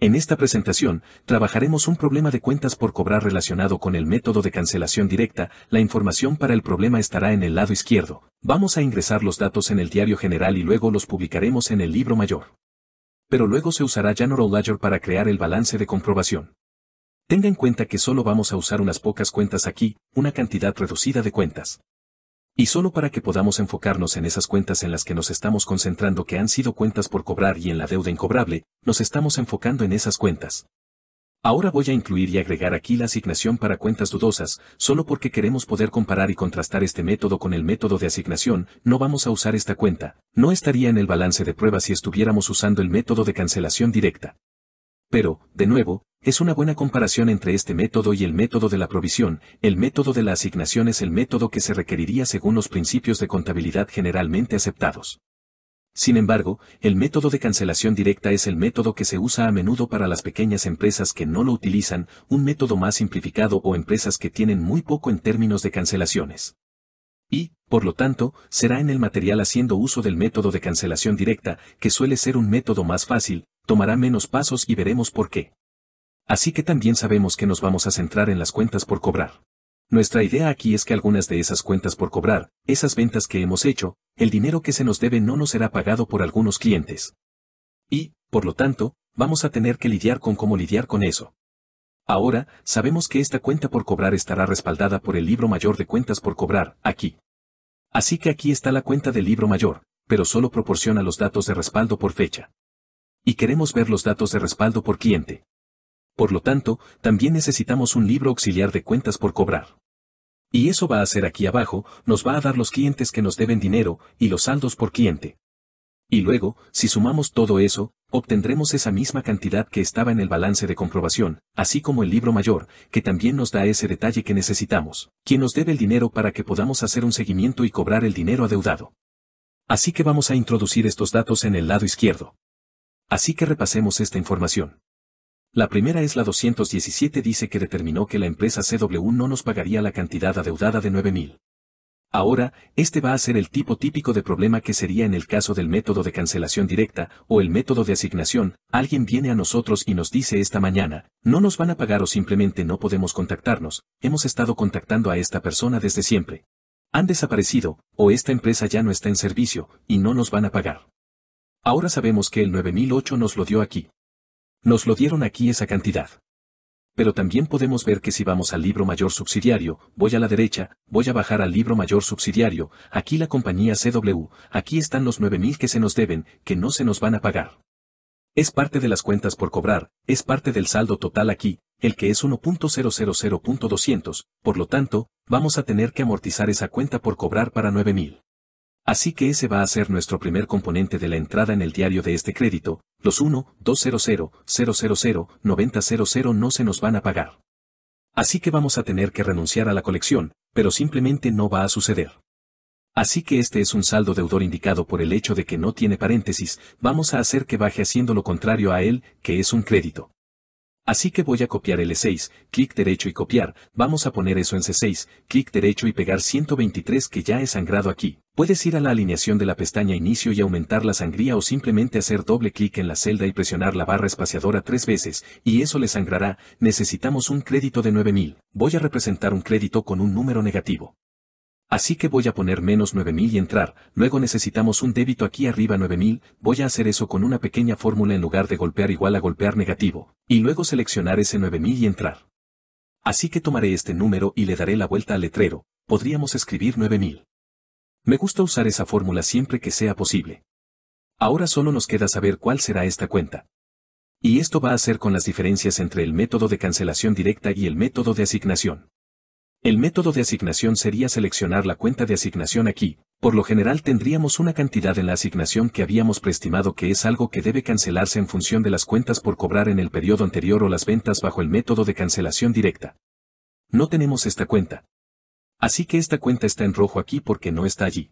En esta presentación, trabajaremos un problema de cuentas por cobrar relacionado con el método de cancelación directa, la información para el problema estará en el lado izquierdo, vamos a ingresar los datos en el diario general y luego los publicaremos en el libro mayor. Pero luego se usará General Ledger para crear el balance de comprobación. Tenga en cuenta que solo vamos a usar unas pocas cuentas aquí, una cantidad reducida de cuentas. Y solo para que podamos enfocarnos en esas cuentas en las que nos estamos concentrando que han sido cuentas por cobrar y en la deuda incobrable, nos estamos enfocando en esas cuentas. Ahora voy a incluir y agregar aquí la asignación para cuentas dudosas, solo porque queremos poder comparar y contrastar este método con el método de asignación, no vamos a usar esta cuenta, no estaría en el balance de prueba si estuviéramos usando el método de cancelación directa. Pero, de nuevo, es una buena comparación entre este método y el método de la provisión. El método de la asignación es el método que se requeriría según los principios de contabilidad generalmente aceptados. Sin embargo, el método de cancelación directa es el método que se usa a menudo para las pequeñas empresas que no lo utilizan, un método más simplificado o empresas que tienen muy poco en términos de cancelaciones. Y, por lo tanto, será en el material haciendo uso del método de cancelación directa, que suele ser un método más fácil, tomará menos pasos y veremos por qué. Así que también sabemos que nos vamos a centrar en las cuentas por cobrar. Nuestra idea aquí es que algunas de esas cuentas por cobrar, esas ventas que hemos hecho, el dinero que se nos debe no nos será pagado por algunos clientes. Y, por lo tanto, vamos a tener que lidiar con cómo lidiar con eso. Ahora, sabemos que esta cuenta por cobrar estará respaldada por el libro mayor de cuentas por cobrar, aquí. Así que aquí está la cuenta del libro mayor, pero solo proporciona los datos de respaldo por fecha y queremos ver los datos de respaldo por cliente. Por lo tanto, también necesitamos un libro auxiliar de cuentas por cobrar. Y eso va a ser aquí abajo, nos va a dar los clientes que nos deben dinero y los saldos por cliente. Y luego, si sumamos todo eso, obtendremos esa misma cantidad que estaba en el balance de comprobación, así como el libro mayor, que también nos da ese detalle que necesitamos, quien nos debe el dinero para que podamos hacer un seguimiento y cobrar el dinero adeudado. Así que vamos a introducir estos datos en el lado izquierdo. Así que repasemos esta información. La primera es la 217 dice que determinó que la empresa CW no nos pagaría la cantidad adeudada de 9.000. Ahora, este va a ser el tipo típico de problema que sería en el caso del método de cancelación directa o el método de asignación, alguien viene a nosotros y nos dice esta mañana, no nos van a pagar o simplemente no podemos contactarnos, hemos estado contactando a esta persona desde siempre. Han desaparecido, o esta empresa ya no está en servicio, y no nos van a pagar. Ahora sabemos que el 9008 nos lo dio aquí. Nos lo dieron aquí esa cantidad. Pero también podemos ver que si vamos al libro mayor subsidiario, voy a la derecha, voy a bajar al libro mayor subsidiario, aquí la compañía CW, aquí están los 9.000 que se nos deben, que no se nos van a pagar. Es parte de las cuentas por cobrar, es parte del saldo total aquí, el que es 1.000.200, por lo tanto, vamos a tener que amortizar esa cuenta por cobrar para 9.000. Así que ese va a ser nuestro primer componente de la entrada en el diario de este crédito, los 1, 200, 9000 no se nos van a pagar. Así que vamos a tener que renunciar a la colección, pero simplemente no va a suceder. Así que este es un saldo deudor indicado por el hecho de que no tiene paréntesis, vamos a hacer que baje haciendo lo contrario a él, que es un crédito. Así que voy a copiar e 6 clic derecho y copiar, vamos a poner eso en C6, clic derecho y pegar 123 que ya he sangrado aquí. Puedes ir a la alineación de la pestaña Inicio y aumentar la sangría o simplemente hacer doble clic en la celda y presionar la barra espaciadora tres veces, y eso le sangrará, necesitamos un crédito de 9000. Voy a representar un crédito con un número negativo. Así que voy a poner menos 9000 y entrar, luego necesitamos un débito aquí arriba 9000, voy a hacer eso con una pequeña fórmula en lugar de golpear igual a golpear negativo, y luego seleccionar ese 9000 y entrar. Así que tomaré este número y le daré la vuelta al letrero, podríamos escribir 9000. Me gusta usar esa fórmula siempre que sea posible. Ahora solo nos queda saber cuál será esta cuenta. Y esto va a ser con las diferencias entre el método de cancelación directa y el método de asignación. El método de asignación sería seleccionar la cuenta de asignación aquí, por lo general tendríamos una cantidad en la asignación que habíamos preestimado que es algo que debe cancelarse en función de las cuentas por cobrar en el periodo anterior o las ventas bajo el método de cancelación directa. No tenemos esta cuenta, Así que esta cuenta está en rojo aquí porque no está allí.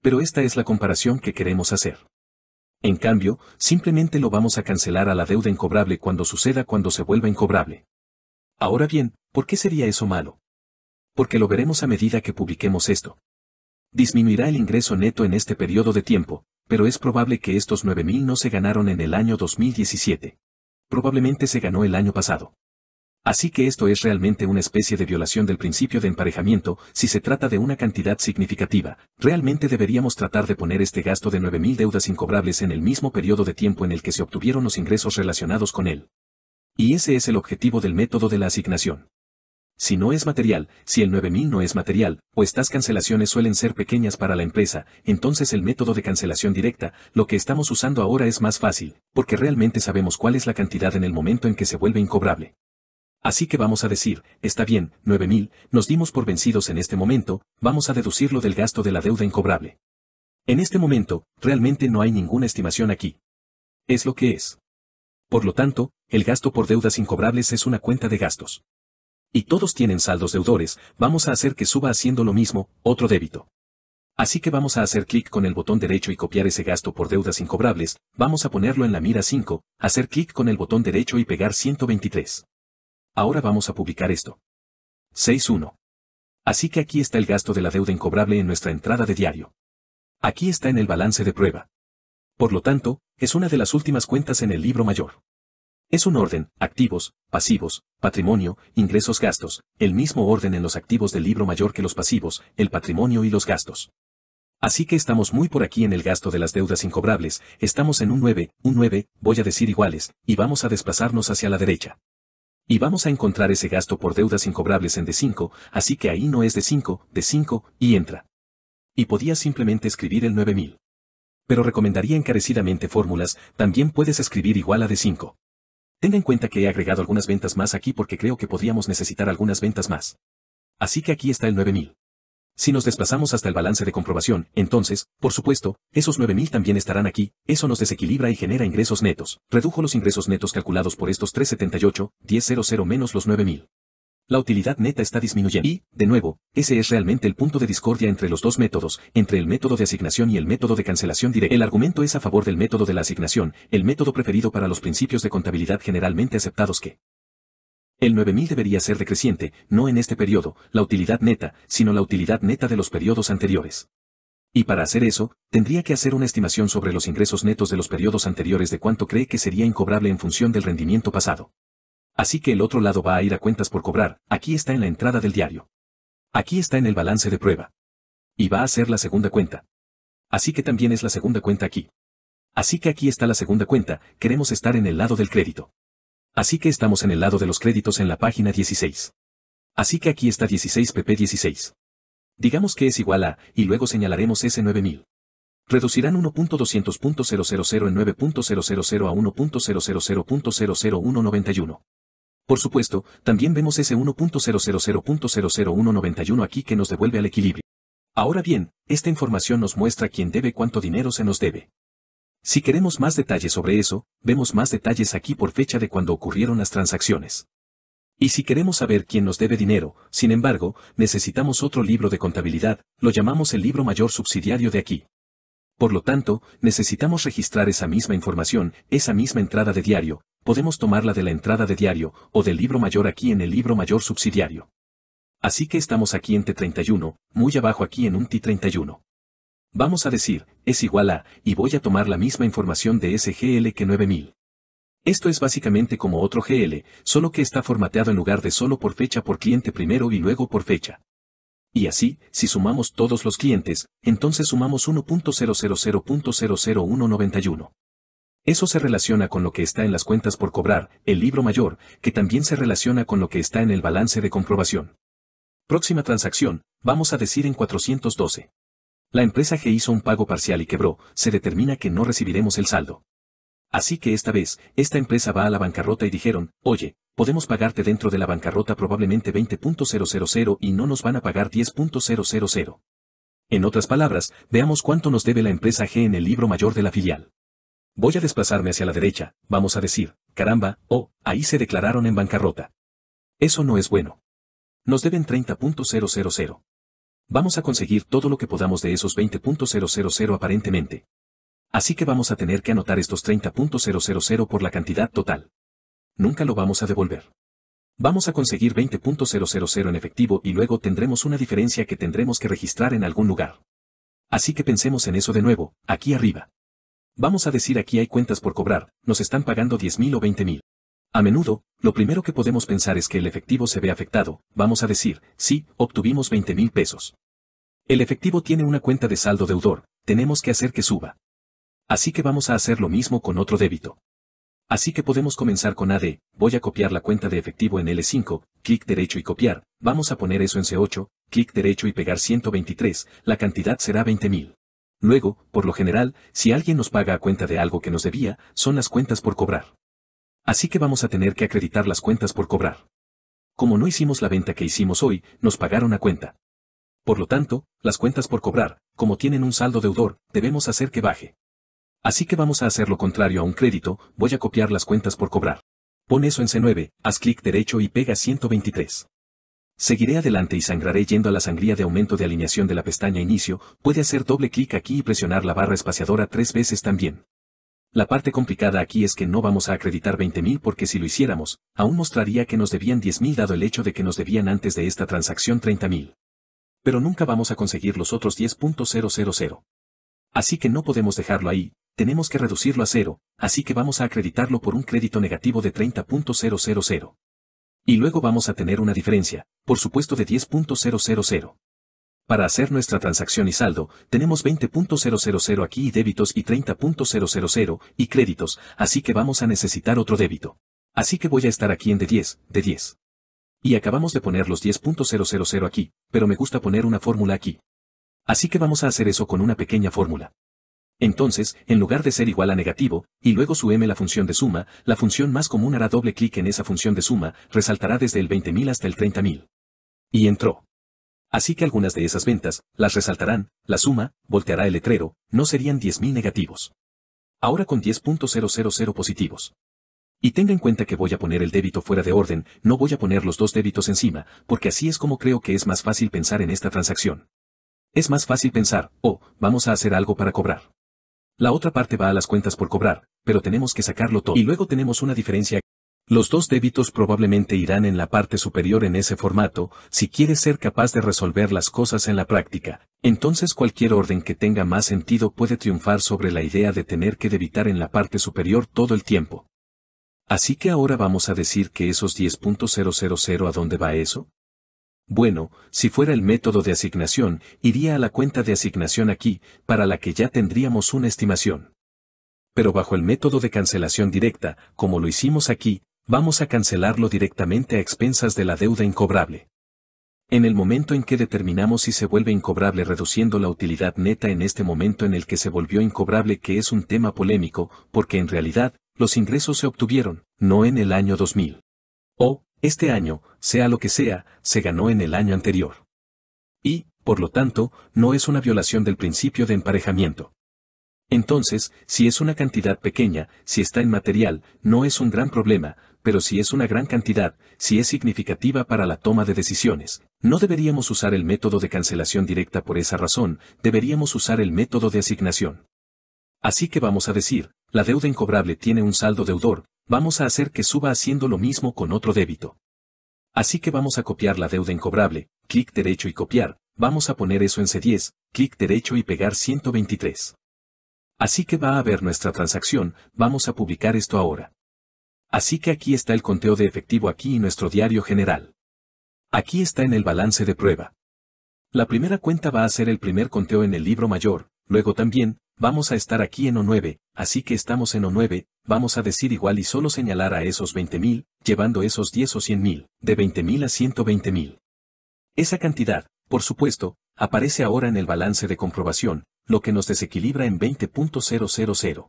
Pero esta es la comparación que queremos hacer. En cambio, simplemente lo vamos a cancelar a la deuda incobrable cuando suceda cuando se vuelva incobrable. Ahora bien, ¿por qué sería eso malo? Porque lo veremos a medida que publiquemos esto. Disminuirá el ingreso neto en este periodo de tiempo, pero es probable que estos 9.000 no se ganaron en el año 2017. Probablemente se ganó el año pasado. Así que esto es realmente una especie de violación del principio de emparejamiento, si se trata de una cantidad significativa, realmente deberíamos tratar de poner este gasto de 9.000 deudas incobrables en el mismo periodo de tiempo en el que se obtuvieron los ingresos relacionados con él. Y ese es el objetivo del método de la asignación. Si no es material, si el 9000 no es material, o estas cancelaciones suelen ser pequeñas para la empresa, entonces el método de cancelación directa, lo que estamos usando ahora es más fácil, porque realmente sabemos cuál es la cantidad en el momento en que se vuelve incobrable. Así que vamos a decir, está bien, 9.000, nos dimos por vencidos en este momento, vamos a deducirlo del gasto de la deuda incobrable. En este momento, realmente no hay ninguna estimación aquí. Es lo que es. Por lo tanto, el gasto por deudas incobrables es una cuenta de gastos. Y todos tienen saldos deudores, vamos a hacer que suba haciendo lo mismo, otro débito. Así que vamos a hacer clic con el botón derecho y copiar ese gasto por deudas incobrables, vamos a ponerlo en la mira 5, hacer clic con el botón derecho y pegar 123 ahora vamos a publicar esto. 6.1. Así que aquí está el gasto de la deuda incobrable en nuestra entrada de diario. Aquí está en el balance de prueba. Por lo tanto, es una de las últimas cuentas en el libro mayor. Es un orden, activos, pasivos, patrimonio, ingresos, gastos, el mismo orden en los activos del libro mayor que los pasivos, el patrimonio y los gastos. Así que estamos muy por aquí en el gasto de las deudas incobrables, estamos en un 9, un 9, voy a decir iguales, y vamos a desplazarnos hacia la derecha. Y vamos a encontrar ese gasto por deudas incobrables en D5, así que ahí no es D5, D5, y entra. Y podía simplemente escribir el 9000. Pero recomendaría encarecidamente fórmulas, también puedes escribir igual a D5. Tenga en cuenta que he agregado algunas ventas más aquí porque creo que podríamos necesitar algunas ventas más. Así que aquí está el 9000. Si nos desplazamos hasta el balance de comprobación, entonces, por supuesto, esos 9.000 también estarán aquí, eso nos desequilibra y genera ingresos netos. Redujo los ingresos netos calculados por estos 378, 10.00 menos los 9.000. La utilidad neta está disminuyendo. Y, de nuevo, ese es realmente el punto de discordia entre los dos métodos, entre el método de asignación y el método de cancelación directa. El argumento es a favor del método de la asignación, el método preferido para los principios de contabilidad generalmente aceptados que el 9000 debería ser decreciente, no en este periodo, la utilidad neta, sino la utilidad neta de los periodos anteriores. Y para hacer eso, tendría que hacer una estimación sobre los ingresos netos de los periodos anteriores de cuánto cree que sería incobrable en función del rendimiento pasado. Así que el otro lado va a ir a cuentas por cobrar, aquí está en la entrada del diario. Aquí está en el balance de prueba. Y va a ser la segunda cuenta. Así que también es la segunda cuenta aquí. Así que aquí está la segunda cuenta, queremos estar en el lado del crédito. Así que estamos en el lado de los créditos en la página 16. Así que aquí está 16pp16. Digamos que es igual a, y luego señalaremos ese 9000. Reducirán 1.200.000 en 9.000 a 1.000.00191. Por supuesto, también vemos ese 1.000.00191 aquí que nos devuelve al equilibrio. Ahora bien, esta información nos muestra quién debe cuánto dinero se nos debe. Si queremos más detalles sobre eso, vemos más detalles aquí por fecha de cuando ocurrieron las transacciones. Y si queremos saber quién nos debe dinero, sin embargo, necesitamos otro libro de contabilidad, lo llamamos el libro mayor subsidiario de aquí. Por lo tanto, necesitamos registrar esa misma información, esa misma entrada de diario, podemos tomarla de la entrada de diario o del libro mayor aquí en el libro mayor subsidiario. Así que estamos aquí en T31, muy abajo aquí en un T31. Vamos a decir, es igual a, y voy a tomar la misma información de ese GL que 9000. Esto es básicamente como otro GL, solo que está formateado en lugar de solo por fecha por cliente primero y luego por fecha. Y así, si sumamos todos los clientes, entonces sumamos 1.000.00191. Eso se relaciona con lo que está en las cuentas por cobrar, el libro mayor, que también se relaciona con lo que está en el balance de comprobación. Próxima transacción, vamos a decir en 412. La empresa G hizo un pago parcial y quebró, se determina que no recibiremos el saldo. Así que esta vez, esta empresa va a la bancarrota y dijeron, oye, podemos pagarte dentro de la bancarrota probablemente 20.000 y no nos van a pagar 10.000. En otras palabras, veamos cuánto nos debe la empresa G en el libro mayor de la filial. Voy a desplazarme hacia la derecha, vamos a decir, caramba, oh, ahí se declararon en bancarrota. Eso no es bueno. Nos deben 30.000. Vamos a conseguir todo lo que podamos de esos 20.000 aparentemente. Así que vamos a tener que anotar estos 30.000 por la cantidad total. Nunca lo vamos a devolver. Vamos a conseguir 20.000 en efectivo y luego tendremos una diferencia que tendremos que registrar en algún lugar. Así que pensemos en eso de nuevo, aquí arriba. Vamos a decir aquí hay cuentas por cobrar, nos están pagando 10.000 o 20.000. A menudo, lo primero que podemos pensar es que el efectivo se ve afectado, vamos a decir, sí, obtuvimos 20 mil pesos. El efectivo tiene una cuenta de saldo deudor, tenemos que hacer que suba. Así que vamos a hacer lo mismo con otro débito. Así que podemos comenzar con AD, voy a copiar la cuenta de efectivo en L5, clic derecho y copiar, vamos a poner eso en C8, clic derecho y pegar 123, la cantidad será 20.000. Luego, por lo general, si alguien nos paga a cuenta de algo que nos debía, son las cuentas por cobrar. Así que vamos a tener que acreditar las cuentas por cobrar. Como no hicimos la venta que hicimos hoy, nos pagaron a cuenta. Por lo tanto, las cuentas por cobrar, como tienen un saldo deudor, debemos hacer que baje. Así que vamos a hacer lo contrario a un crédito, voy a copiar las cuentas por cobrar. Pon eso en C9, haz clic derecho y pega 123. Seguiré adelante y sangraré yendo a la sangría de aumento de alineación de la pestaña Inicio, puede hacer doble clic aquí y presionar la barra espaciadora tres veces también. La parte complicada aquí es que no vamos a acreditar 20.000 porque si lo hiciéramos, aún mostraría que nos debían 10.000 dado el hecho de que nos debían antes de esta transacción 30.000. Pero nunca vamos a conseguir los otros 10.000. Así que no podemos dejarlo ahí, tenemos que reducirlo a cero, así que vamos a acreditarlo por un crédito negativo de 30.000. Y luego vamos a tener una diferencia, por supuesto de 10.000. Para hacer nuestra transacción y saldo, tenemos 20.000 aquí y débitos y 30.000 y créditos, así que vamos a necesitar otro débito. Así que voy a estar aquí en de 10, de 10. Y acabamos de poner los 10.000 aquí, pero me gusta poner una fórmula aquí. Así que vamos a hacer eso con una pequeña fórmula. Entonces, en lugar de ser igual a negativo, y luego su m la función de suma, la función más común hará doble clic en esa función de suma, resaltará desde el 20.000 hasta el 30.000. Y entró. Así que algunas de esas ventas, las resaltarán, la suma, volteará el letrero, no serían 10.000 negativos. Ahora con 10.000 positivos. Y tenga en cuenta que voy a poner el débito fuera de orden, no voy a poner los dos débitos encima, porque así es como creo que es más fácil pensar en esta transacción. Es más fácil pensar, oh, vamos a hacer algo para cobrar. La otra parte va a las cuentas por cobrar, pero tenemos que sacarlo todo. Y luego tenemos una diferencia los dos débitos probablemente irán en la parte superior en ese formato, si quieres ser capaz de resolver las cosas en la práctica, entonces cualquier orden que tenga más sentido puede triunfar sobre la idea de tener que debitar en la parte superior todo el tiempo. Así que ahora vamos a decir que esos 10.000 a dónde va eso? Bueno, si fuera el método de asignación, iría a la cuenta de asignación aquí, para la que ya tendríamos una estimación pero bajo el método de cancelación directa, como lo hicimos aquí, vamos a cancelarlo directamente a expensas de la deuda incobrable. En el momento en que determinamos si se vuelve incobrable reduciendo la utilidad neta en este momento en el que se volvió incobrable que es un tema polémico, porque en realidad, los ingresos se obtuvieron, no en el año 2000. O, este año, sea lo que sea, se ganó en el año anterior. Y, por lo tanto, no es una violación del principio de emparejamiento. Entonces, si es una cantidad pequeña, si está en material, no es un gran problema, pero si es una gran cantidad, si es significativa para la toma de decisiones, no deberíamos usar el método de cancelación directa por esa razón, deberíamos usar el método de asignación. Así que vamos a decir, la deuda incobrable tiene un saldo deudor, vamos a hacer que suba haciendo lo mismo con otro débito. Así que vamos a copiar la deuda incobrable, clic derecho y copiar, vamos a poner eso en C10, clic derecho y pegar 123. Así que va a haber nuestra transacción, vamos a publicar esto ahora. Así que aquí está el conteo de efectivo aquí y nuestro diario general. Aquí está en el balance de prueba. La primera cuenta va a ser el primer conteo en el libro mayor, luego también, vamos a estar aquí en O9, así que estamos en O9, vamos a decir igual y solo señalar a esos 20.000, llevando esos 10 o 100.000, de 20.000 a 120.000. Esa cantidad, por supuesto, aparece ahora en el balance de comprobación, lo que nos desequilibra en 20.000.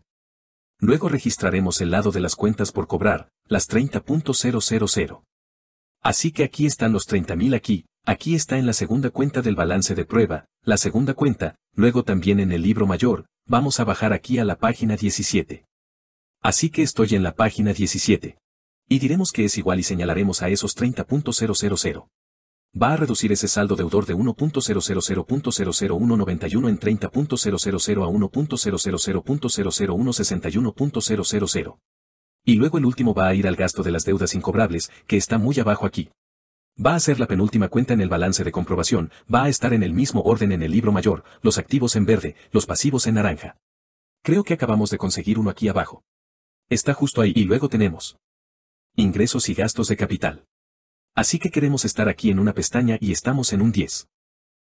Luego registraremos el lado de las cuentas por cobrar, las 30.000. Así que aquí están los 30.000 aquí, aquí está en la segunda cuenta del balance de prueba, la segunda cuenta, luego también en el libro mayor, vamos a bajar aquí a la página 17. Así que estoy en la página 17. Y diremos que es igual y señalaremos a esos 30.000 va a reducir ese saldo deudor de 1.000.00191 en 30.000 a 1.000.00161.000. Y luego el último va a ir al gasto de las deudas incobrables, que está muy abajo aquí. Va a ser la penúltima cuenta en el balance de comprobación, va a estar en el mismo orden en el libro mayor, los activos en verde, los pasivos en naranja. Creo que acabamos de conseguir uno aquí abajo. Está justo ahí y luego tenemos ingresos y gastos de capital. Así que queremos estar aquí en una pestaña y estamos en un 10.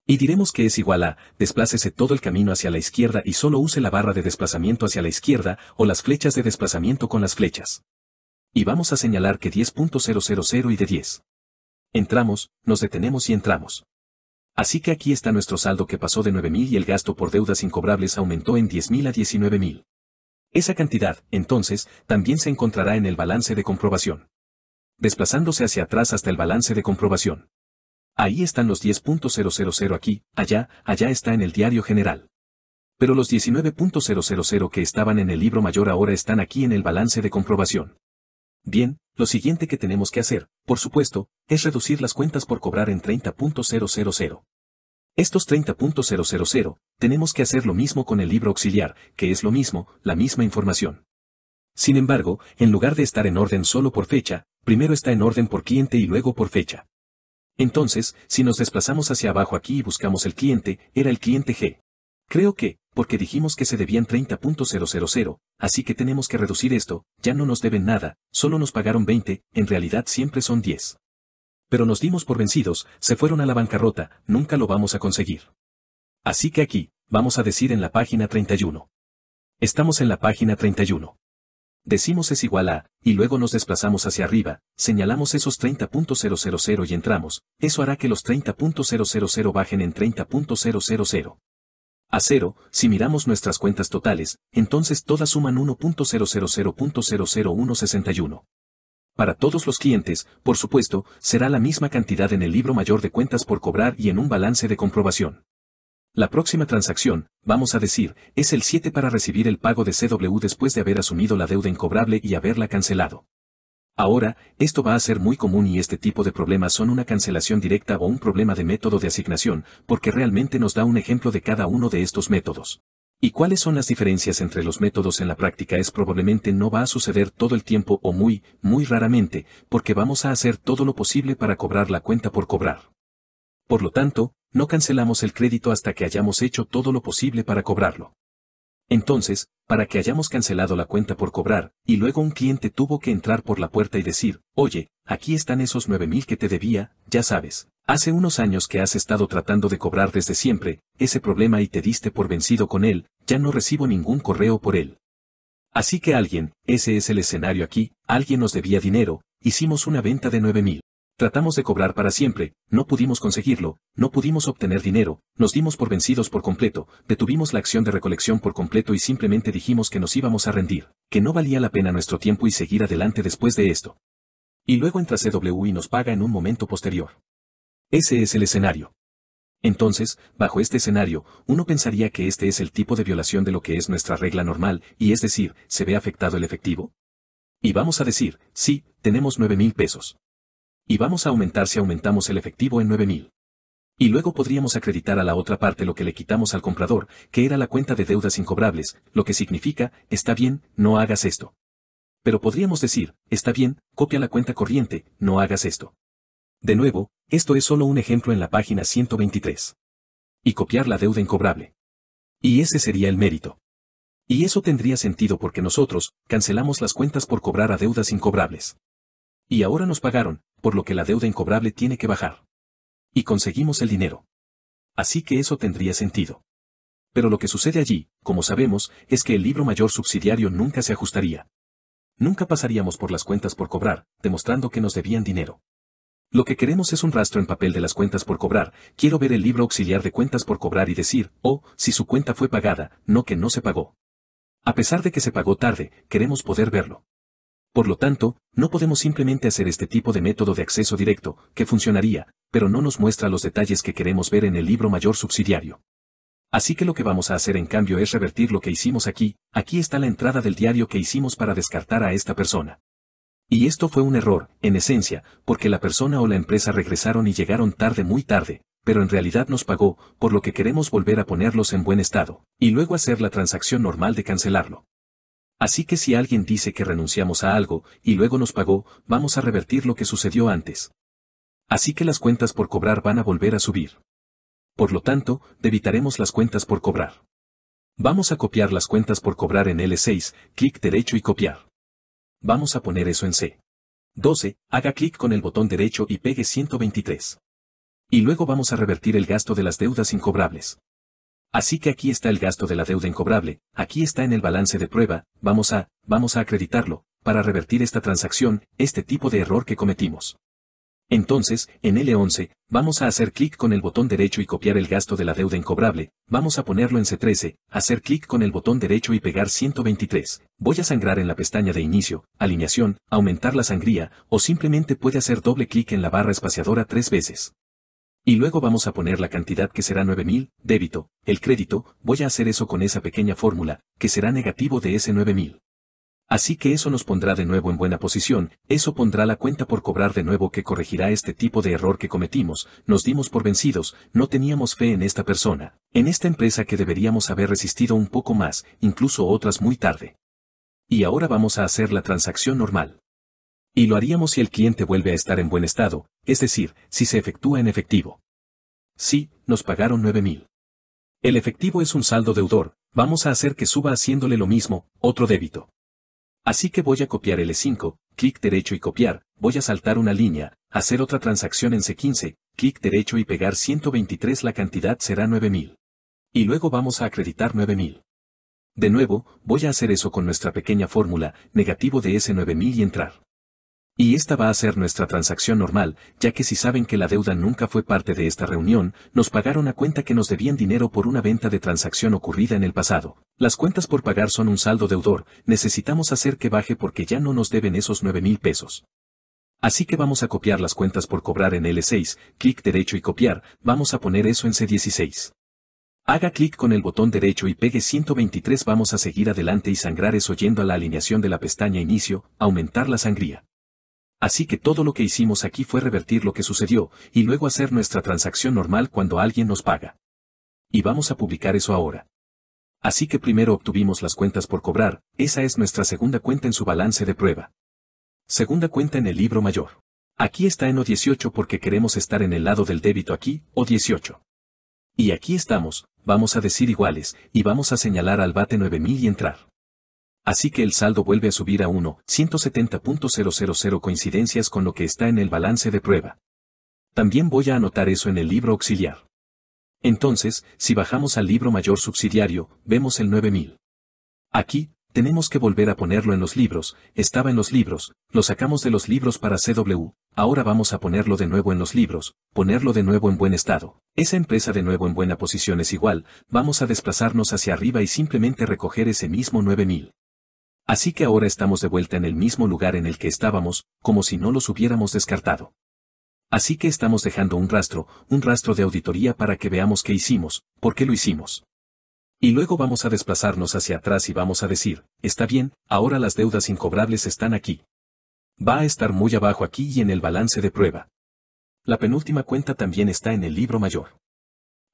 Y diremos que es igual a, desplácese todo el camino hacia la izquierda y solo use la barra de desplazamiento hacia la izquierda o las flechas de desplazamiento con las flechas. Y vamos a señalar que 10.000 y de 10. Entramos, nos detenemos y entramos. Así que aquí está nuestro saldo que pasó de 9.000 y el gasto por deudas incobrables aumentó en 10.000 a 19.000. Esa cantidad, entonces, también se encontrará en el balance de comprobación desplazándose hacia atrás hasta el balance de comprobación. Ahí están los 10.000 aquí, allá, allá está en el diario general. Pero los 19.000 que estaban en el libro mayor ahora están aquí en el balance de comprobación. Bien, lo siguiente que tenemos que hacer, por supuesto, es reducir las cuentas por cobrar en 30.000. Estos 30.000, tenemos que hacer lo mismo con el libro auxiliar, que es lo mismo, la misma información. Sin embargo, en lugar de estar en orden solo por fecha, primero está en orden por cliente y luego por fecha. Entonces, si nos desplazamos hacia abajo aquí y buscamos el cliente, era el cliente G. Creo que, porque dijimos que se debían 30.000, así que tenemos que reducir esto, ya no nos deben nada, solo nos pagaron 20, en realidad siempre son 10. Pero nos dimos por vencidos, se fueron a la bancarrota, nunca lo vamos a conseguir. Así que aquí, vamos a decir en la página 31. Estamos en la página 31 decimos es igual a, y luego nos desplazamos hacia arriba, señalamos esos 30.000 y entramos, eso hará que los 30.000 bajen en 30.000. A cero, si miramos nuestras cuentas totales, entonces todas suman 1.000.00161. Para todos los clientes, por supuesto, será la misma cantidad en el libro mayor de cuentas por cobrar y en un balance de comprobación. La próxima transacción, vamos a decir, es el 7 para recibir el pago de CW después de haber asumido la deuda incobrable y haberla cancelado. Ahora, esto va a ser muy común y este tipo de problemas son una cancelación directa o un problema de método de asignación, porque realmente nos da un ejemplo de cada uno de estos métodos. ¿Y cuáles son las diferencias entre los métodos en la práctica? Es probablemente no va a suceder todo el tiempo o muy, muy raramente, porque vamos a hacer todo lo posible para cobrar la cuenta por cobrar. Por lo tanto, no cancelamos el crédito hasta que hayamos hecho todo lo posible para cobrarlo. Entonces, para que hayamos cancelado la cuenta por cobrar, y luego un cliente tuvo que entrar por la puerta y decir, oye, aquí están esos 9.000 que te debía, ya sabes, hace unos años que has estado tratando de cobrar desde siempre, ese problema y te diste por vencido con él, ya no recibo ningún correo por él. Así que alguien, ese es el escenario aquí, alguien nos debía dinero, hicimos una venta de 9.000. Tratamos de cobrar para siempre, no pudimos conseguirlo, no pudimos obtener dinero, nos dimos por vencidos por completo, detuvimos la acción de recolección por completo y simplemente dijimos que nos íbamos a rendir, que no valía la pena nuestro tiempo y seguir adelante después de esto. Y luego entra CW y nos paga en un momento posterior. Ese es el escenario. Entonces, bajo este escenario, uno pensaría que este es el tipo de violación de lo que es nuestra regla normal, y es decir, ¿se ve afectado el efectivo? Y vamos a decir, sí, tenemos 9 mil pesos. Y vamos a aumentar si aumentamos el efectivo en 9000. Y luego podríamos acreditar a la otra parte lo que le quitamos al comprador, que era la cuenta de deudas incobrables, lo que significa, está bien, no hagas esto. Pero podríamos decir, está bien, copia la cuenta corriente, no hagas esto. De nuevo, esto es solo un ejemplo en la página 123. Y copiar la deuda incobrable. Y ese sería el mérito. Y eso tendría sentido porque nosotros, cancelamos las cuentas por cobrar a deudas incobrables. Y ahora nos pagaron, por lo que la deuda incobrable tiene que bajar. Y conseguimos el dinero. Así que eso tendría sentido. Pero lo que sucede allí, como sabemos, es que el libro mayor subsidiario nunca se ajustaría. Nunca pasaríamos por las cuentas por cobrar, demostrando que nos debían dinero. Lo que queremos es un rastro en papel de las cuentas por cobrar, quiero ver el libro auxiliar de cuentas por cobrar y decir, oh, si su cuenta fue pagada, no que no se pagó. A pesar de que se pagó tarde, queremos poder verlo. Por lo tanto, no podemos simplemente hacer este tipo de método de acceso directo, que funcionaría, pero no nos muestra los detalles que queremos ver en el libro mayor subsidiario. Así que lo que vamos a hacer en cambio es revertir lo que hicimos aquí, aquí está la entrada del diario que hicimos para descartar a esta persona. Y esto fue un error, en esencia, porque la persona o la empresa regresaron y llegaron tarde muy tarde, pero en realidad nos pagó, por lo que queremos volver a ponerlos en buen estado, y luego hacer la transacción normal de cancelarlo. Así que si alguien dice que renunciamos a algo, y luego nos pagó, vamos a revertir lo que sucedió antes. Así que las cuentas por cobrar van a volver a subir. Por lo tanto, debitaremos las cuentas por cobrar. Vamos a copiar las cuentas por cobrar en L6, clic derecho y copiar. Vamos a poner eso en C. 12, haga clic con el botón derecho y pegue 123. Y luego vamos a revertir el gasto de las deudas incobrables. Así que aquí está el gasto de la deuda incobrable, aquí está en el balance de prueba, vamos a, vamos a acreditarlo, para revertir esta transacción, este tipo de error que cometimos. Entonces, en L11, vamos a hacer clic con el botón derecho y copiar el gasto de la deuda incobrable, vamos a ponerlo en C13, hacer clic con el botón derecho y pegar 123. Voy a sangrar en la pestaña de inicio, alineación, aumentar la sangría, o simplemente puede hacer doble clic en la barra espaciadora tres veces y luego vamos a poner la cantidad que será 9000, débito, el crédito, voy a hacer eso con esa pequeña fórmula, que será negativo de ese 9000. Así que eso nos pondrá de nuevo en buena posición, eso pondrá la cuenta por cobrar de nuevo que corregirá este tipo de error que cometimos, nos dimos por vencidos, no teníamos fe en esta persona, en esta empresa que deberíamos haber resistido un poco más, incluso otras muy tarde. Y ahora vamos a hacer la transacción normal. Y lo haríamos si el cliente vuelve a estar en buen estado, es decir, si se efectúa en efectivo. Sí, nos pagaron 9.000. El efectivo es un saldo deudor, vamos a hacer que suba haciéndole lo mismo, otro débito. Así que voy a copiar e 5 clic derecho y copiar, voy a saltar una línea, hacer otra transacción en C15, clic derecho y pegar 123 la cantidad será 9000. Y luego vamos a acreditar 9000. De nuevo, voy a hacer eso con nuestra pequeña fórmula, negativo de S9000 y entrar. Y esta va a ser nuestra transacción normal, ya que si saben que la deuda nunca fue parte de esta reunión, nos pagaron a cuenta que nos debían dinero por una venta de transacción ocurrida en el pasado. Las cuentas por pagar son un saldo deudor, necesitamos hacer que baje porque ya no nos deben esos 9 mil pesos. Así que vamos a copiar las cuentas por cobrar en L6, clic derecho y copiar, vamos a poner eso en C16. Haga clic con el botón derecho y pegue 123 vamos a seguir adelante y sangrar eso yendo a la alineación de la pestaña inicio, aumentar la sangría. Así que todo lo que hicimos aquí fue revertir lo que sucedió, y luego hacer nuestra transacción normal cuando alguien nos paga. Y vamos a publicar eso ahora. Así que primero obtuvimos las cuentas por cobrar, esa es nuestra segunda cuenta en su balance de prueba. Segunda cuenta en el libro mayor. Aquí está en O18 porque queremos estar en el lado del débito aquí, O18. Y aquí estamos, vamos a decir iguales, y vamos a señalar al bate 9000 y entrar así que el saldo vuelve a subir a 1, 170.000 coincidencias con lo que está en el balance de prueba. También voy a anotar eso en el libro auxiliar. Entonces, si bajamos al libro mayor subsidiario, vemos el 9000. Aquí, tenemos que volver a ponerlo en los libros, estaba en los libros, lo sacamos de los libros para CW, ahora vamos a ponerlo de nuevo en los libros, ponerlo de nuevo en buen estado, esa empresa de nuevo en buena posición es igual, vamos a desplazarnos hacia arriba y simplemente recoger ese mismo 9000. Así que ahora estamos de vuelta en el mismo lugar en el que estábamos, como si no los hubiéramos descartado. Así que estamos dejando un rastro, un rastro de auditoría para que veamos qué hicimos, por qué lo hicimos. Y luego vamos a desplazarnos hacia atrás y vamos a decir, está bien, ahora las deudas incobrables están aquí. Va a estar muy abajo aquí y en el balance de prueba. La penúltima cuenta también está en el libro mayor.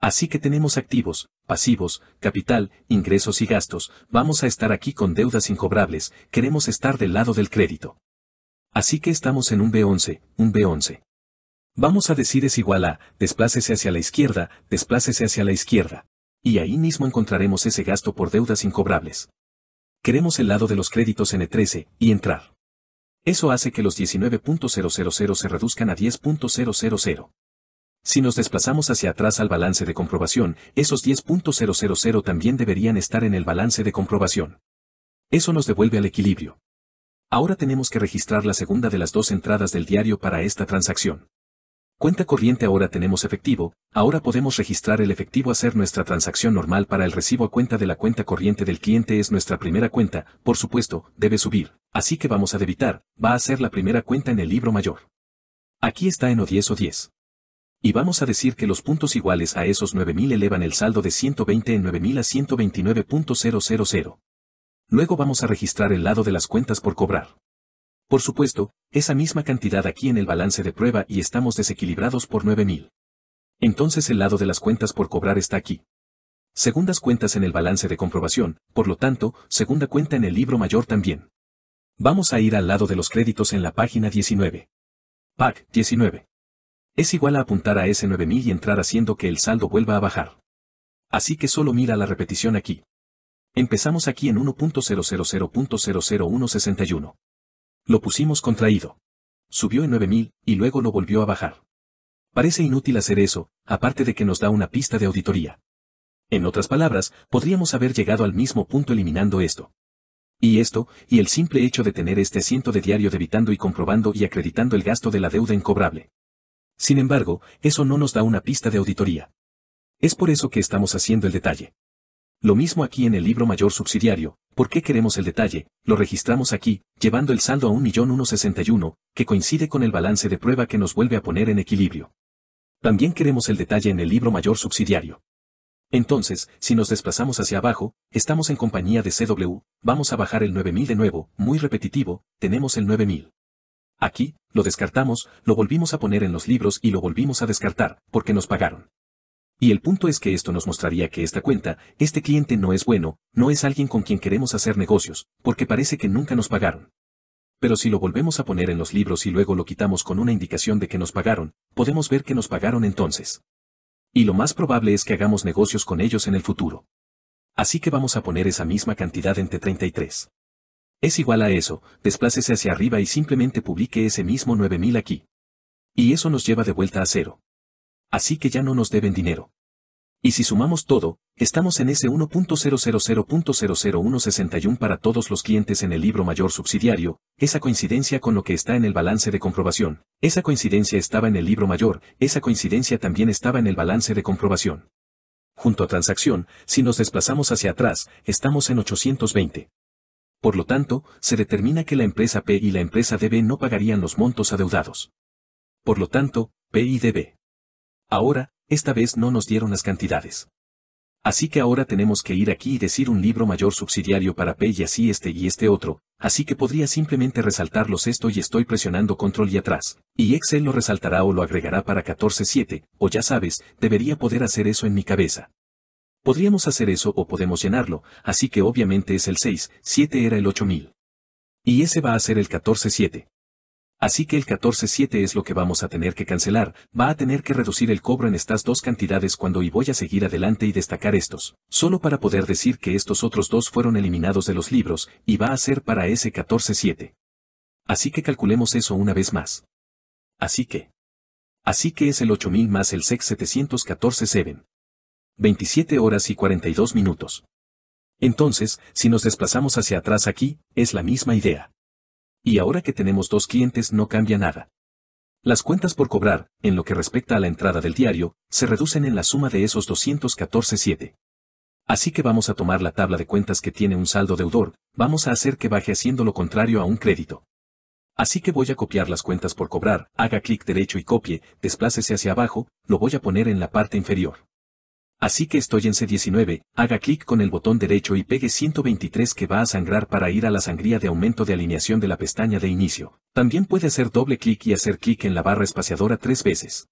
Así que tenemos activos, pasivos, capital, ingresos y gastos, vamos a estar aquí con deudas incobrables, queremos estar del lado del crédito. Así que estamos en un B11, un B11. Vamos a decir es igual a, desplácese hacia la izquierda, desplácese hacia la izquierda. Y ahí mismo encontraremos ese gasto por deudas incobrables. Queremos el lado de los créditos N13, e y entrar. Eso hace que los 19.000 se reduzcan a 10.000. Si nos desplazamos hacia atrás al balance de comprobación, esos 10.000 también deberían estar en el balance de comprobación. Eso nos devuelve al equilibrio. Ahora tenemos que registrar la segunda de las dos entradas del diario para esta transacción. Cuenta corriente ahora tenemos efectivo, ahora podemos registrar el efectivo hacer nuestra transacción normal para el recibo a cuenta de la cuenta corriente del cliente es nuestra primera cuenta, por supuesto, debe subir, así que vamos a debitar, va a ser la primera cuenta en el libro mayor. Aquí está en O10 o 10. Y vamos a decir que los puntos iguales a esos 9000 elevan el saldo de 120 en 9000 a 129.000. Luego vamos a registrar el lado de las cuentas por cobrar. Por supuesto, esa misma cantidad aquí en el balance de prueba y estamos desequilibrados por 9000. Entonces el lado de las cuentas por cobrar está aquí. Segundas cuentas en el balance de comprobación, por lo tanto, segunda cuenta en el libro mayor también. Vamos a ir al lado de los créditos en la página 19. PAC 19. Es igual a apuntar a ese 9000 y entrar haciendo que el saldo vuelva a bajar. Así que solo mira la repetición aquí. Empezamos aquí en 1.000.00161. Lo pusimos contraído. Subió en 9000 y luego lo volvió a bajar. Parece inútil hacer eso, aparte de que nos da una pista de auditoría. En otras palabras, podríamos haber llegado al mismo punto eliminando esto. Y esto, y el simple hecho de tener este asiento de diario debitando y comprobando y acreditando el gasto de la deuda incobrable. Sin embargo, eso no nos da una pista de auditoría. Es por eso que estamos haciendo el detalle. Lo mismo aquí en el libro mayor subsidiario, ¿por qué queremos el detalle? Lo registramos aquí, llevando el saldo a 1.161, que coincide con el balance de prueba que nos vuelve a poner en equilibrio. También queremos el detalle en el libro mayor subsidiario. Entonces, si nos desplazamos hacia abajo, estamos en compañía de CW, vamos a bajar el 9000 de nuevo, muy repetitivo, tenemos el 9000. Aquí, lo descartamos, lo volvimos a poner en los libros y lo volvimos a descartar, porque nos pagaron. Y el punto es que esto nos mostraría que esta cuenta, este cliente no es bueno, no es alguien con quien queremos hacer negocios, porque parece que nunca nos pagaron. Pero si lo volvemos a poner en los libros y luego lo quitamos con una indicación de que nos pagaron, podemos ver que nos pagaron entonces. Y lo más probable es que hagamos negocios con ellos en el futuro. Así que vamos a poner esa misma cantidad entre 33 es igual a eso, desplácese hacia arriba y simplemente publique ese mismo 9000 aquí. Y eso nos lleva de vuelta a cero. Así que ya no nos deben dinero. Y si sumamos todo, estamos en ese 1.000.00161 para todos los clientes en el libro mayor subsidiario, esa coincidencia con lo que está en el balance de comprobación, esa coincidencia estaba en el libro mayor, esa coincidencia también estaba en el balance de comprobación. Junto a transacción, si nos desplazamos hacia atrás, estamos en 820. Por lo tanto, se determina que la empresa P y la empresa DB no pagarían los montos adeudados. Por lo tanto, P y DB. Ahora, esta vez no nos dieron las cantidades. Así que ahora tenemos que ir aquí y decir un libro mayor subsidiario para P y así este y este otro, así que podría simplemente resaltarlos esto y estoy presionando control y atrás, y Excel lo resaltará o lo agregará para 14.7, o ya sabes, debería poder hacer eso en mi cabeza. Podríamos hacer eso o podemos llenarlo, así que obviamente es el 6, 7 era el 8000. Y ese va a ser el 147. Así que el 147 es lo que vamos a tener que cancelar, va a tener que reducir el cobro en estas dos cantidades cuando y voy a seguir adelante y destacar estos, solo para poder decir que estos otros dos fueron eliminados de los libros, y va a ser para ese 147. Así que calculemos eso una vez más. Así que. Así que es el 8000 más el SEC 714-7. 27 horas y 42 minutos. Entonces, si nos desplazamos hacia atrás aquí, es la misma idea. Y ahora que tenemos dos clientes no cambia nada. Las cuentas por cobrar, en lo que respecta a la entrada del diario, se reducen en la suma de esos 214.7. Así que vamos a tomar la tabla de cuentas que tiene un saldo deudor, vamos a hacer que baje haciendo lo contrario a un crédito. Así que voy a copiar las cuentas por cobrar, haga clic derecho y copie, desplácese hacia abajo, lo voy a poner en la parte inferior. Así que estoy en C19, haga clic con el botón derecho y pegue 123 que va a sangrar para ir a la sangría de aumento de alineación de la pestaña de inicio. También puede hacer doble clic y hacer clic en la barra espaciadora tres veces.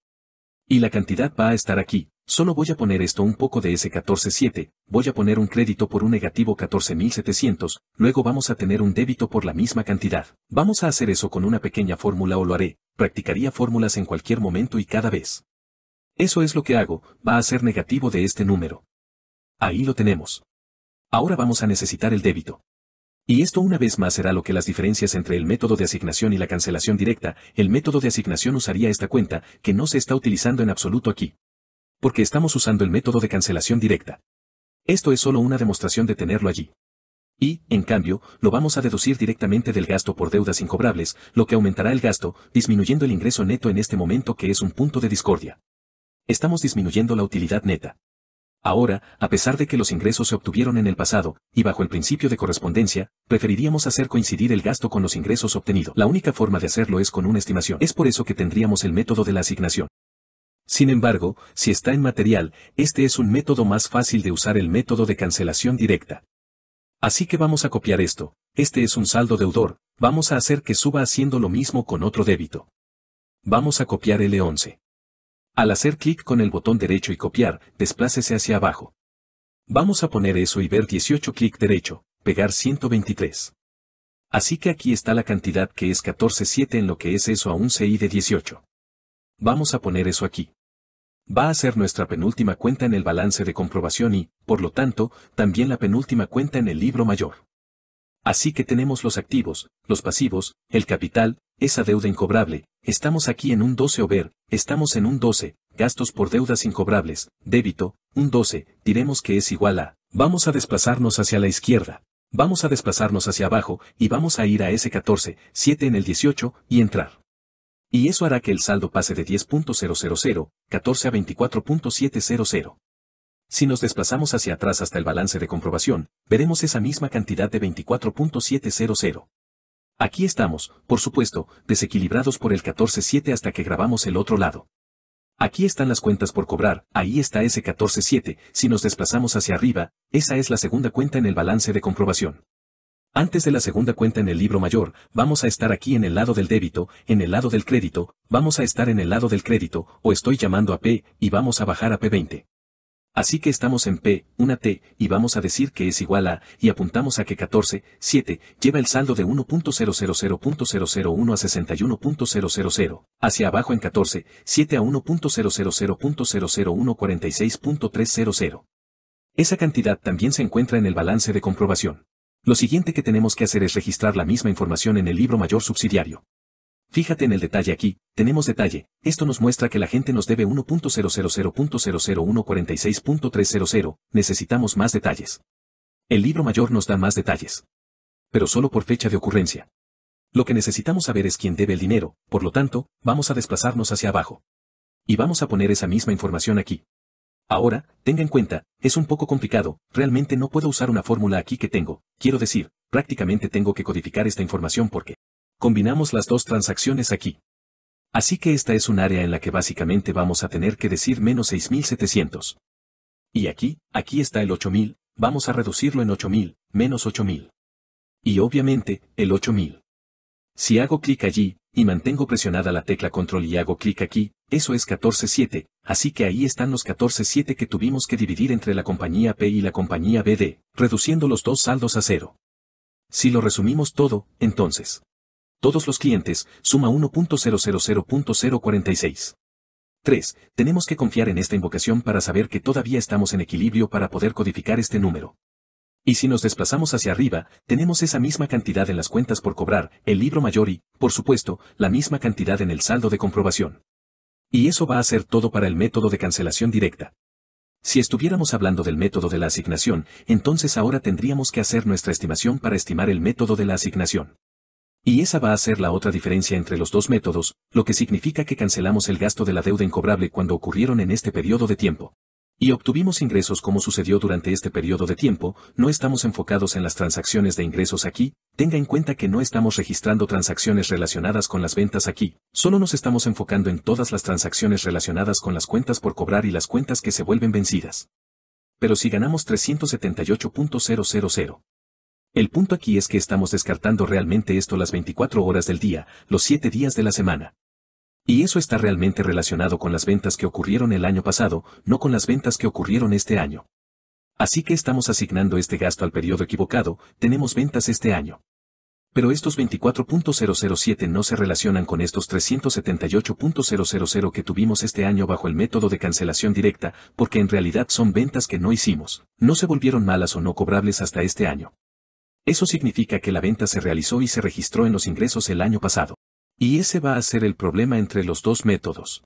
Y la cantidad va a estar aquí, solo voy a poner esto un poco de s 147, voy a poner un crédito por un negativo 14700, luego vamos a tener un débito por la misma cantidad. Vamos a hacer eso con una pequeña fórmula o lo haré, practicaría fórmulas en cualquier momento y cada vez. Eso es lo que hago, va a ser negativo de este número. Ahí lo tenemos. Ahora vamos a necesitar el débito. Y esto una vez más será lo que las diferencias entre el método de asignación y la cancelación directa, el método de asignación usaría esta cuenta, que no se está utilizando en absoluto aquí. Porque estamos usando el método de cancelación directa. Esto es solo una demostración de tenerlo allí. Y, en cambio, lo vamos a deducir directamente del gasto por deudas incobrables, lo que aumentará el gasto, disminuyendo el ingreso neto en este momento que es un punto de discordia. Estamos disminuyendo la utilidad neta. Ahora, a pesar de que los ingresos se obtuvieron en el pasado, y bajo el principio de correspondencia, preferiríamos hacer coincidir el gasto con los ingresos obtenidos. La única forma de hacerlo es con una estimación. Es por eso que tendríamos el método de la asignación. Sin embargo, si está en material, este es un método más fácil de usar el método de cancelación directa. Así que vamos a copiar esto, este es un saldo deudor, vamos a hacer que suba haciendo lo mismo con otro débito. Vamos a copiar L11. Al hacer clic con el botón derecho y copiar, desplácese hacia abajo. Vamos a poner eso y ver 18 clic derecho, pegar 123. Así que aquí está la cantidad que es 14.7 en lo que es eso a un CI de 18. Vamos a poner eso aquí. Va a ser nuestra penúltima cuenta en el balance de comprobación y, por lo tanto, también la penúltima cuenta en el libro mayor. Así que tenemos los activos, los pasivos, el capital, esa deuda incobrable, estamos aquí en un 12 o ver, estamos en un 12, gastos por deudas incobrables, débito, un 12, diremos que es igual a, vamos a desplazarnos hacia la izquierda, vamos a desplazarnos hacia abajo, y vamos a ir a ese 14, 7 en el 18, y entrar. Y eso hará que el saldo pase de 10.000, 14 a 24.700. Si nos desplazamos hacia atrás hasta el balance de comprobación, veremos esa misma cantidad de 24.700. Aquí estamos, por supuesto, desequilibrados por el 14-7 hasta que grabamos el otro lado. Aquí están las cuentas por cobrar, ahí está ese 14-7, si nos desplazamos hacia arriba, esa es la segunda cuenta en el balance de comprobación. Antes de la segunda cuenta en el libro mayor, vamos a estar aquí en el lado del débito, en el lado del crédito, vamos a estar en el lado del crédito, o estoy llamando a P, y vamos a bajar a P20. Así que estamos en P, una T, y vamos a decir que es igual a, y apuntamos a que 14, 7, lleva el saldo de 1.000.001 a 61.000, hacia abajo en 14, 7 a 1.000.001 46.300. Esa cantidad también se encuentra en el balance de comprobación. Lo siguiente que tenemos que hacer es registrar la misma información en el libro mayor subsidiario. Fíjate en el detalle aquí, tenemos detalle, esto nos muestra que la gente nos debe 1.000.00146.300, necesitamos más detalles. El libro mayor nos da más detalles. Pero solo por fecha de ocurrencia. Lo que necesitamos saber es quién debe el dinero, por lo tanto, vamos a desplazarnos hacia abajo. Y vamos a poner esa misma información aquí. Ahora, tenga en cuenta, es un poco complicado, realmente no puedo usar una fórmula aquí que tengo, quiero decir, prácticamente tengo que codificar esta información porque Combinamos las dos transacciones aquí. Así que esta es un área en la que básicamente vamos a tener que decir menos 6700. Y aquí, aquí está el 8000, vamos a reducirlo en 8000, menos 8000. Y obviamente, el 8000. Si hago clic allí, y mantengo presionada la tecla control y hago clic aquí, eso es 147, así que ahí están los 147 que tuvimos que dividir entre la compañía P y la compañía BD, reduciendo los dos saldos a cero. Si lo resumimos todo, entonces todos los clientes, suma 1.000.046. 3. Tenemos que confiar en esta invocación para saber que todavía estamos en equilibrio para poder codificar este número. Y si nos desplazamos hacia arriba, tenemos esa misma cantidad en las cuentas por cobrar, el libro mayor y, por supuesto, la misma cantidad en el saldo de comprobación. Y eso va a ser todo para el método de cancelación directa. Si estuviéramos hablando del método de la asignación, entonces ahora tendríamos que hacer nuestra estimación para estimar el método de la asignación. Y esa va a ser la otra diferencia entre los dos métodos, lo que significa que cancelamos el gasto de la deuda incobrable cuando ocurrieron en este periodo de tiempo. Y obtuvimos ingresos como sucedió durante este periodo de tiempo, no estamos enfocados en las transacciones de ingresos aquí, tenga en cuenta que no estamos registrando transacciones relacionadas con las ventas aquí, solo nos estamos enfocando en todas las transacciones relacionadas con las cuentas por cobrar y las cuentas que se vuelven vencidas. Pero si ganamos 378.000, el punto aquí es que estamos descartando realmente esto las 24 horas del día, los 7 días de la semana. Y eso está realmente relacionado con las ventas que ocurrieron el año pasado, no con las ventas que ocurrieron este año. Así que estamos asignando este gasto al periodo equivocado, tenemos ventas este año. Pero estos 24.007 no se relacionan con estos 378.000 que tuvimos este año bajo el método de cancelación directa, porque en realidad son ventas que no hicimos, no se volvieron malas o no cobrables hasta este año. Eso significa que la venta se realizó y se registró en los ingresos el año pasado. Y ese va a ser el problema entre los dos métodos.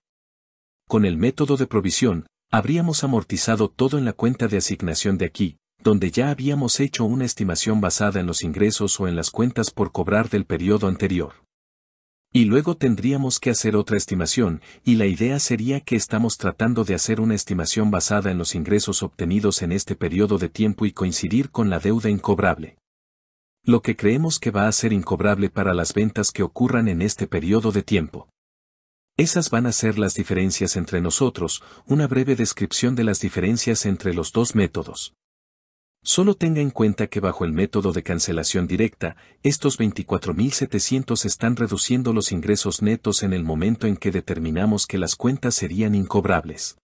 Con el método de provisión, habríamos amortizado todo en la cuenta de asignación de aquí, donde ya habíamos hecho una estimación basada en los ingresos o en las cuentas por cobrar del periodo anterior. Y luego tendríamos que hacer otra estimación, y la idea sería que estamos tratando de hacer una estimación basada en los ingresos obtenidos en este periodo de tiempo y coincidir con la deuda incobrable lo que creemos que va a ser incobrable para las ventas que ocurran en este periodo de tiempo. Esas van a ser las diferencias entre nosotros, una breve descripción de las diferencias entre los dos métodos. Solo tenga en cuenta que bajo el método de cancelación directa, estos 24.700 están reduciendo los ingresos netos en el momento en que determinamos que las cuentas serían incobrables.